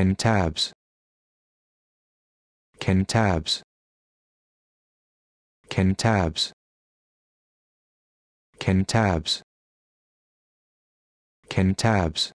Can tabs. Can tabs. Can tabs. Can tabs. Can tabs.